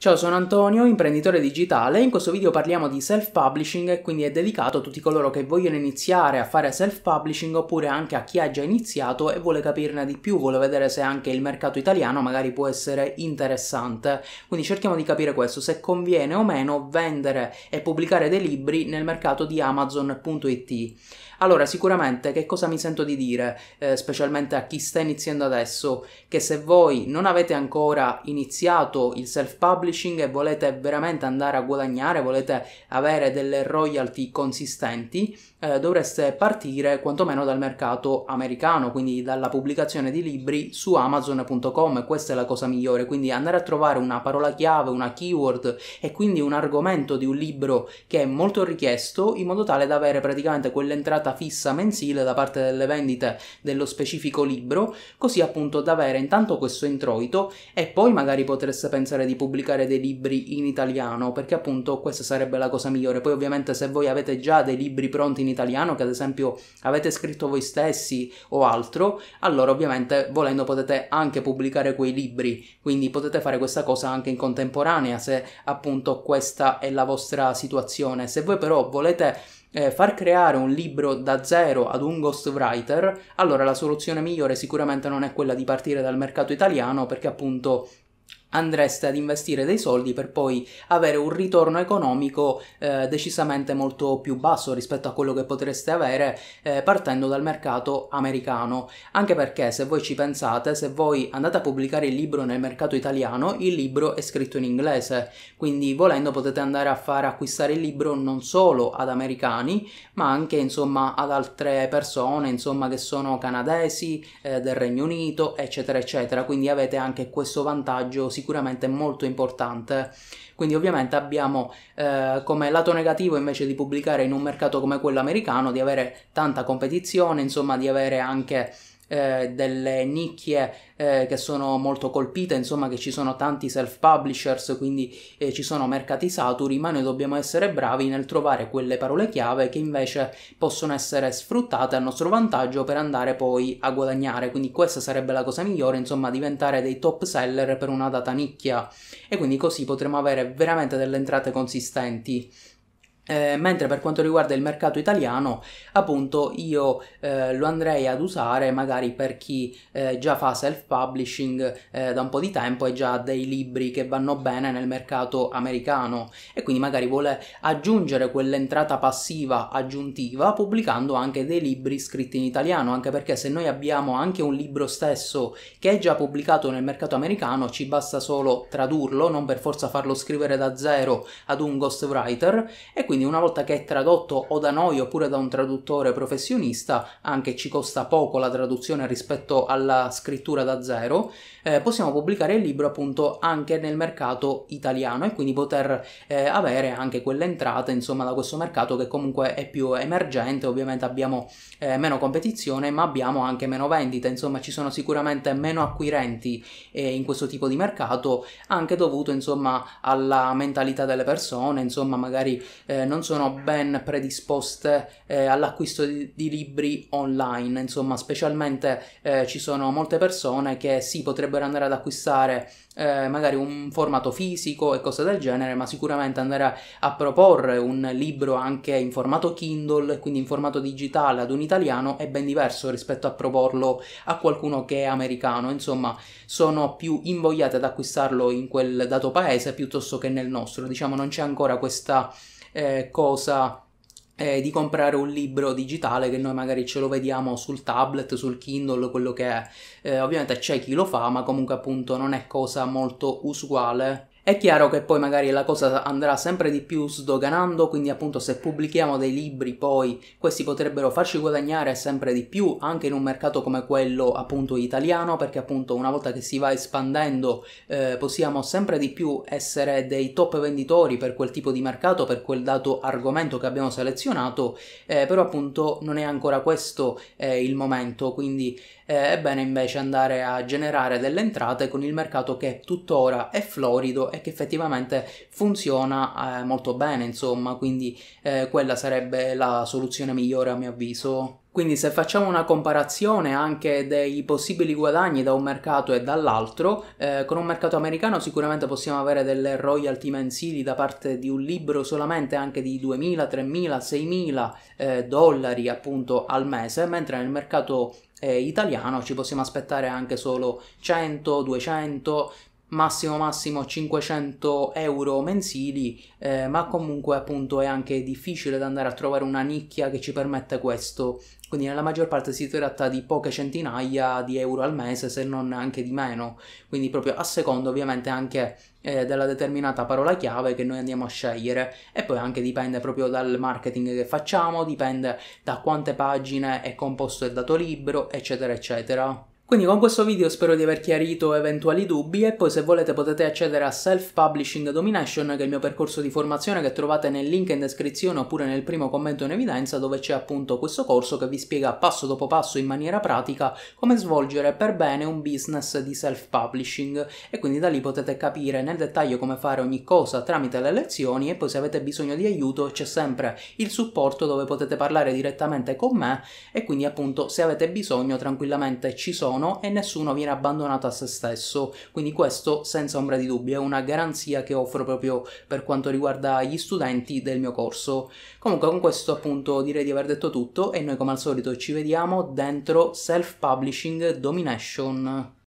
Ciao, sono Antonio, imprenditore digitale e in questo video parliamo di self-publishing e quindi è dedicato a tutti coloro che vogliono iniziare a fare self-publishing oppure anche a chi ha già iniziato e vuole capirne di più, vuole vedere se anche il mercato italiano magari può essere interessante. Quindi cerchiamo di capire questo, se conviene o meno vendere e pubblicare dei libri nel mercato di Amazon.it. Allora, sicuramente che cosa mi sento di dire, eh, specialmente a chi sta iniziando adesso, che se voi non avete ancora iniziato il self-publishing publishing e volete veramente andare a guadagnare, volete avere delle royalty consistenti, eh, dovreste partire quantomeno dal mercato americano, quindi dalla pubblicazione di libri su amazon.com, questa è la cosa migliore, quindi andare a trovare una parola chiave, una keyword e quindi un argomento di un libro che è molto richiesto in modo tale da avere praticamente quell'entrata fissa mensile da parte delle vendite dello specifico libro, così appunto da avere intanto questo introito e poi magari potreste pensare di pubblicare pubblicare dei libri in italiano, perché appunto questa sarebbe la cosa migliore. Poi ovviamente se voi avete già dei libri pronti in italiano, che ad esempio avete scritto voi stessi o altro, allora ovviamente volendo potete anche pubblicare quei libri, quindi potete fare questa cosa anche in contemporanea se appunto questa è la vostra situazione. Se voi però volete eh, far creare un libro da zero ad un ghostwriter, allora la soluzione migliore sicuramente non è quella di partire dal mercato italiano perché appunto andreste ad investire dei soldi per poi avere un ritorno economico eh, decisamente molto più basso rispetto a quello che potreste avere eh, partendo dal mercato americano anche perché se voi ci pensate se voi andate a pubblicare il libro nel mercato italiano il libro è scritto in inglese quindi volendo potete andare a far acquistare il libro non solo ad americani ma anche insomma ad altre persone insomma che sono canadesi eh, del Regno Unito eccetera eccetera quindi avete anche questo vantaggio sicuramente molto importante. Quindi ovviamente abbiamo eh, come lato negativo invece di pubblicare in un mercato come quello americano, di avere tanta competizione, insomma di avere anche eh, delle nicchie eh, che sono molto colpite, insomma che ci sono tanti self-publishers, quindi eh, ci sono mercati saturi, ma noi dobbiamo essere bravi nel trovare quelle parole chiave che invece possono essere sfruttate a nostro vantaggio per andare poi a guadagnare, quindi questa sarebbe la cosa migliore, insomma diventare dei top seller per una data nicchia e quindi così potremo avere veramente delle entrate consistenti eh, mentre per quanto riguarda il mercato italiano, appunto, io eh, lo andrei ad usare magari per chi eh, già fa self-publishing eh, da un po' di tempo e già ha dei libri che vanno bene nel mercato americano e quindi magari vuole aggiungere quell'entrata passiva aggiuntiva pubblicando anche dei libri scritti in italiano, anche perché se noi abbiamo anche un libro stesso che è già pubblicato nel mercato americano, ci basta solo tradurlo, non per forza farlo scrivere da zero ad un ghostwriter e quindi quindi una volta che è tradotto o da noi oppure da un traduttore professionista, anche ci costa poco la traduzione rispetto alla scrittura da zero, eh, possiamo pubblicare il libro appunto anche nel mercato italiano e quindi poter eh, avere anche quell'entrata insomma da questo mercato che comunque è più emergente, ovviamente abbiamo eh, meno competizione ma abbiamo anche meno vendita, insomma ci sono sicuramente meno acquirenti eh, in questo tipo di mercato anche dovuto insomma alla mentalità delle persone, insomma magari eh, non sono ben predisposte eh, all'acquisto di, di, libri online, insomma specialmente eh, ci sono molte persone che sì potrebbero andare ad acquistare eh, magari un formato fisico e cose del genere, ma sicuramente andare a proporre un libro anche in formato Kindle, quindi in formato digitale ad un italiano è ben diverso rispetto a proporlo a qualcuno che è americano, insomma sono più invogliate ad acquistarlo in quel dato paese piuttosto che nel nostro, diciamo non c'è ancora questa eh, cosa eh, di comprare un libro digitale che noi magari ce lo vediamo sul tablet, sul Kindle, quello che è. Eh, ovviamente c'è chi lo fa, ma comunque appunto non è cosa molto usuale è chiaro che poi magari la cosa andrà sempre di più sdoganando, quindi appunto se pubblichiamo dei libri poi questi potrebbero farci guadagnare sempre di più anche in un mercato come quello appunto italiano, perché appunto una volta che si va espandendo eh, possiamo sempre di più essere dei top venditori per quel tipo di mercato, per quel dato argomento che abbiamo selezionato, eh, però appunto non è ancora questo eh, il momento, quindi eh, è bene invece andare a generare delle entrate con il mercato che tuttora è florido e e che effettivamente funziona eh, molto bene, insomma, quindi eh, quella sarebbe la soluzione migliore a mio avviso. Quindi se facciamo una comparazione anche dei possibili guadagni da un mercato e dall'altro, eh, con un mercato americano sicuramente possiamo avere delle royalty mensili da parte di un libro solamente anche di 2.000, 3.000, 6.000 eh, dollari appunto al mese, mentre nel mercato eh, italiano ci possiamo aspettare anche solo 100, 200, massimo massimo 500 euro mensili eh, ma comunque appunto è anche difficile da andare a trovare una nicchia che ci permette questo quindi nella maggior parte si tratta di poche centinaia di euro al mese se non anche di meno quindi proprio a seconda ovviamente anche eh, della determinata parola chiave che noi andiamo a scegliere e poi anche dipende proprio dal marketing che facciamo dipende da quante pagine è composto il dato libro eccetera eccetera quindi con questo video spero di aver chiarito eventuali dubbi e poi se volete potete accedere a Self Publishing Domination che è il mio percorso di formazione che trovate nel link in descrizione oppure nel primo commento in evidenza dove c'è appunto questo corso che vi spiega passo dopo passo in maniera pratica come svolgere per bene un business di self publishing e quindi da lì potete capire nel dettaglio come fare ogni cosa tramite le lezioni e poi se avete bisogno di aiuto c'è sempre il supporto dove potete parlare direttamente con me e quindi appunto se avete bisogno tranquillamente ci sono sono e nessuno viene abbandonato a se stesso. Quindi questo senza ombra di dubbio è una garanzia che offro proprio per quanto riguarda gli studenti del mio corso. Comunque con questo appunto direi di aver detto tutto e noi come al solito ci vediamo dentro Self Publishing Domination.